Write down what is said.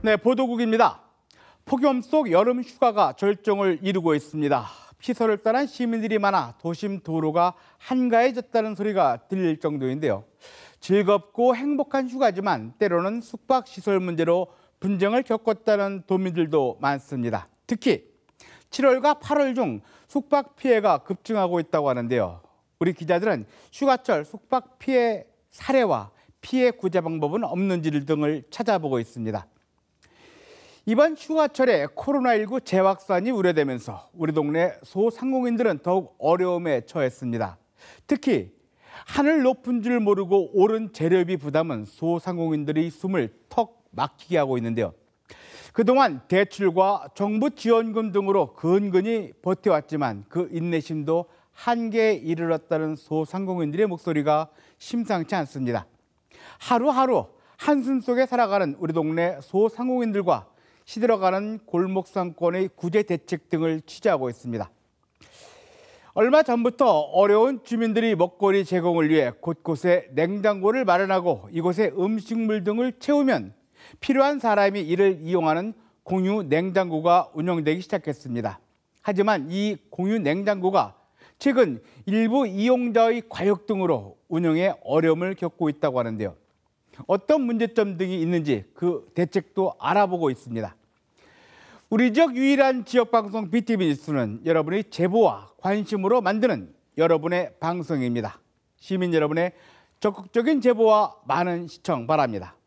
네, 보도국입니다. 폭염 속 여름 휴가가 절정을 이루고 있습니다. 피서를 떠난 시민들이 많아 도심 도로가 한가해졌다는 소리가 들릴 정도인데요. 즐겁고 행복한 휴가지만 때로는 숙박시설 문제로 분쟁을 겪었다는 도민들도 많습니다. 특히 7월과 8월 중 숙박 피해가 급증하고 있다고 하는데요. 우리 기자들은 휴가철 숙박 피해 사례와 피해 구제 방법은 없는지 를 등을 찾아보고 있습니다. 이번 휴가철에 코로나19 재확산이 우려되면서 우리 동네 소상공인들은 더욱 어려움에 처했습니다. 특히 하늘 높은 줄 모르고 오른 재료비 부담은 소상공인들이 숨을 턱 막히게 하고 있는데요. 그동안 대출과 정부 지원금 등으로 근근히 버텨왔지만 그 인내심도 한계에 이르렀다는 소상공인들의 목소리가 심상치 않습니다. 하루하루 한숨 속에 살아가는 우리 동네 소상공인들과 시들어가는 골목상권의 구제 대책 등을 취재하고 있습니다. 얼마 전부터 어려운 주민들이 먹거리 제공을 위해 곳곳에 냉장고를 마련하고 이곳에 음식물 등을 채우면 필요한 사람이 이를 이용하는 공유 냉장고가 운영되기 시작했습니다. 하지만 이 공유 냉장고가 최근 일부 이용자의 과욕 등으로 운영에 어려움을 겪고 있다고 하는데요. 어떤 문제점 등이 있는지 그 대책도 알아보고 있습니다. 우리 지역 유일한 지역 방송 BTV 뉴스는 여러분의 제보와 관심으로 만드는 여러분의 방송입니다. 시민 여러분의 적극적인 제보와 많은 시청 바랍니다.